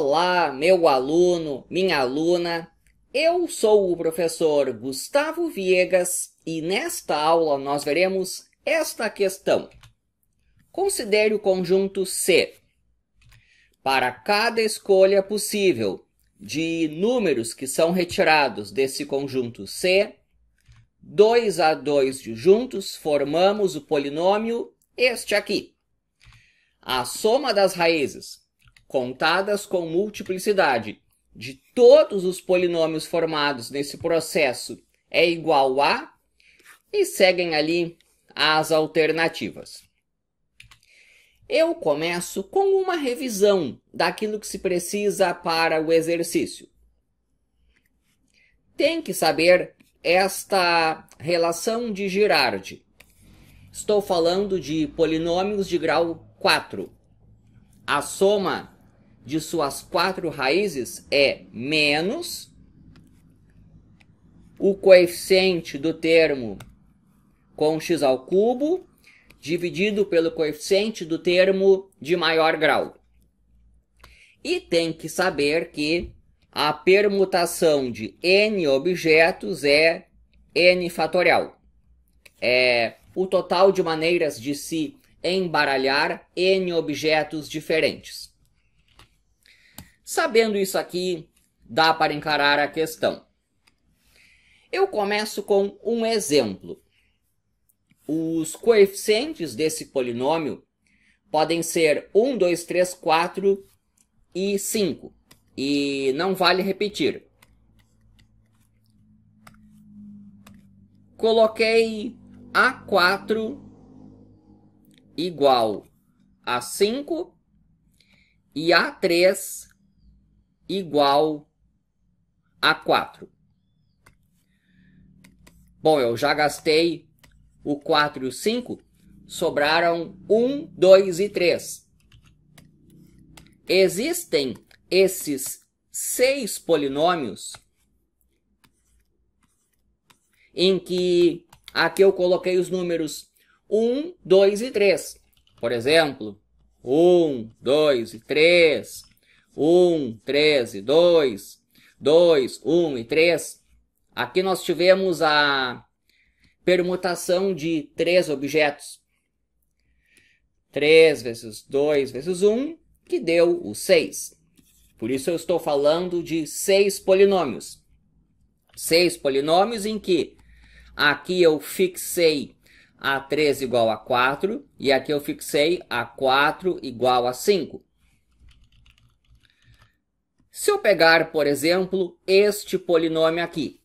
Olá, meu aluno, minha aluna. Eu sou o professor Gustavo Viegas e nesta aula nós veremos esta questão. Considere o conjunto C. Para cada escolha possível de números que são retirados desse conjunto C, 2 a 2 juntos formamos o polinômio este aqui. A soma das raízes contadas com multiplicidade de todos os polinômios formados nesse processo é igual a, e seguem ali as alternativas. Eu começo com uma revisão daquilo que se precisa para o exercício. Tem que saber esta relação de Girardi. Estou falando de polinômios de grau 4. A soma de suas quatro raízes é menos o coeficiente do termo com x ao cubo dividido pelo coeficiente do termo de maior grau. E tem que saber que a permutação de n objetos é n fatorial. É o total de maneiras de se embaralhar n objetos diferentes. Sabendo isso aqui, dá para encarar a questão. Eu começo com um exemplo. Os coeficientes desse polinômio podem ser 1, 2, 3, 4 e 5. E não vale repetir. Coloquei A4 igual a 5 e A3 igual a 4. Bom, eu já gastei o 4 e o 5, sobraram 1, 2 e 3. Existem esses seis polinômios em que aqui eu coloquei os números 1, 2 e 3. Por exemplo, 1, 2 e 3, 1, 13, 2, 2, 1 e 3. Aqui nós tivemos a permutação de três objetos. 3 vezes 2 vezes 1, que deu o 6. Por isso eu estou falando de seis polinômios. Seis polinômios em que aqui eu fixei a 3 igual a 4 e aqui eu fixei a 4 igual a 5. Se eu pegar, por exemplo, este polinômio aqui,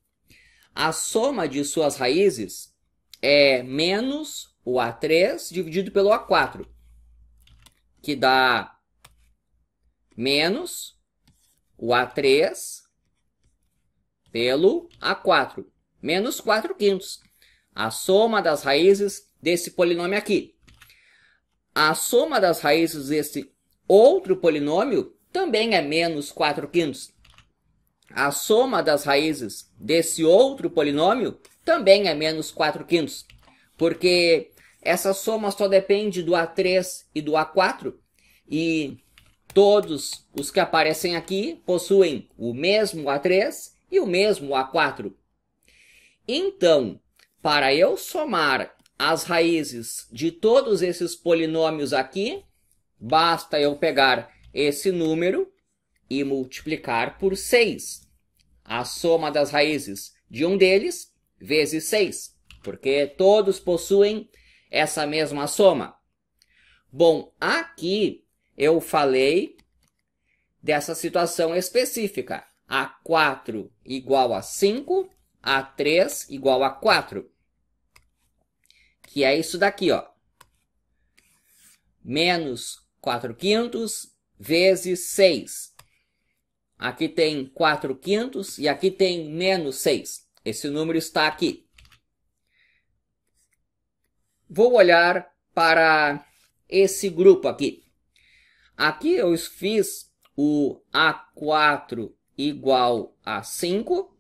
a soma de suas raízes é menos o A3 dividido pelo A4, que dá menos o A3 pelo A4, menos 4 quintos. A soma das raízes desse polinômio aqui. A soma das raízes desse outro polinômio também é menos 4 quintos. A soma das raízes desse outro polinômio também é menos 4 quintos, porque essa soma só depende do A3 e do A4, e todos os que aparecem aqui possuem o mesmo A3 e o mesmo A4. Então, para eu somar as raízes de todos esses polinômios aqui, basta eu pegar esse número e multiplicar por 6. A soma das raízes de um deles vezes 6, porque todos possuem essa mesma soma. Bom, aqui eu falei dessa situação específica. A4 igual a 5, A3 igual a 4. Que é isso daqui, ó. Menos 4 quintos vezes 6. Aqui tem 4 quintos e aqui tem menos 6. Esse número está aqui. Vou olhar para esse grupo aqui. Aqui eu fiz o A4 igual a 5.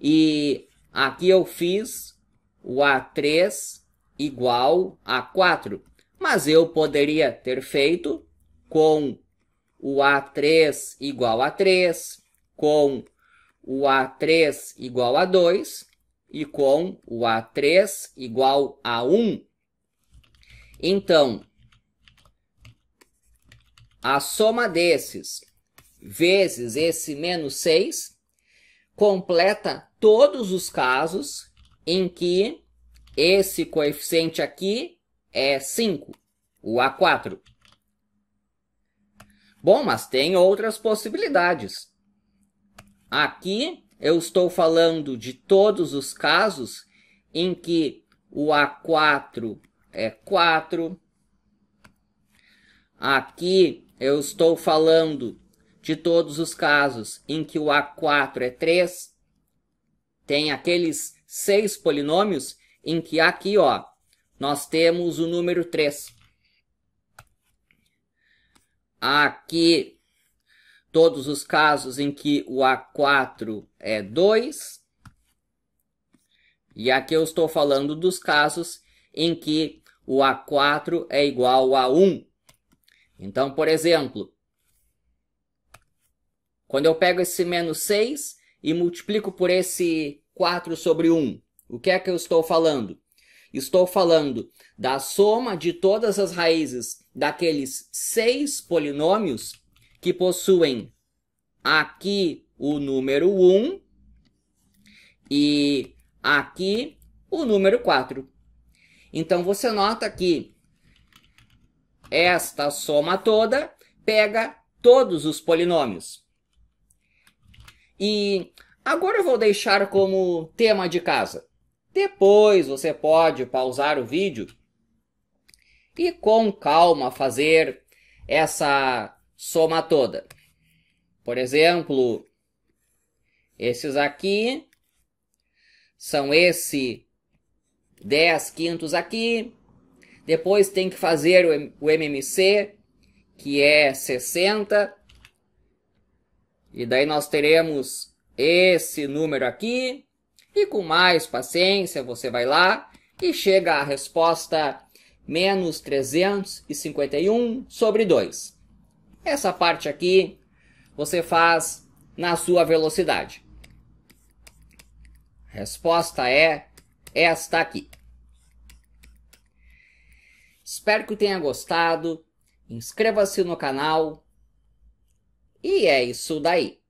E aqui eu fiz o A3 igual a 4. Mas eu poderia ter feito com o A3 igual a 3, com o A3 igual a 2 e com o A3 igual a 1. Então, a soma desses vezes esse menos 6 completa todos os casos em que esse coeficiente aqui é 5, o A4. Bom, mas tem outras possibilidades. Aqui eu estou falando de todos os casos em que o A4 é 4. Aqui eu estou falando de todos os casos em que o A4 é 3. Tem aqueles seis polinômios em que aqui, ó, nós temos o número 3. Aqui, todos os casos em que o A4 é 2. E aqui eu estou falando dos casos em que o A4 é igual a 1. Então, por exemplo, quando eu pego esse menos 6 e multiplico por esse 4 sobre 1, o que é que eu estou falando? Estou falando da soma de todas as raízes daqueles seis polinômios que possuem aqui o número 1 e aqui o número 4. Então, você nota que esta soma toda pega todos os polinômios. E agora eu vou deixar como tema de casa depois você pode pausar o vídeo e com calma fazer essa soma toda. Por exemplo, esses aqui são esse 10 quintos aqui. Depois tem que fazer o MMC, que é 60. E daí nós teremos esse número aqui. E com mais paciência, você vai lá e chega à resposta menos 351 sobre 2. Essa parte aqui você faz na sua velocidade. Resposta é esta aqui. Espero que tenha gostado. Inscreva-se no canal. E é isso daí.